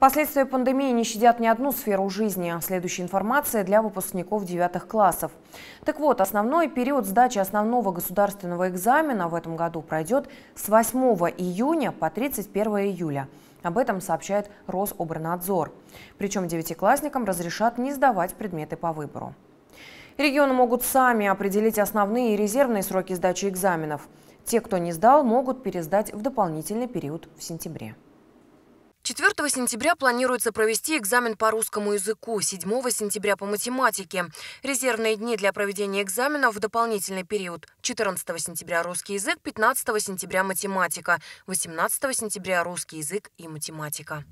Последствия пандемии не щадят ни одну сферу жизни. Следующая информация для выпускников девятых классов. Так вот, основной период сдачи основного государственного экзамена в этом году пройдет с 8 июня по 31 июля. Об этом сообщает Рособрнадзор. Причем девятиклассникам разрешат не сдавать предметы по выбору. Регионы могут сами определить основные и резервные сроки сдачи экзаменов. Те, кто не сдал, могут пересдать в дополнительный период в сентябре. 4 сентября планируется провести экзамен по русскому языку, 7 сентября по математике. Резервные дни для проведения экзамена в дополнительный период. 14 сентября русский язык, 15 сентября математика, 18 сентября русский язык и математика.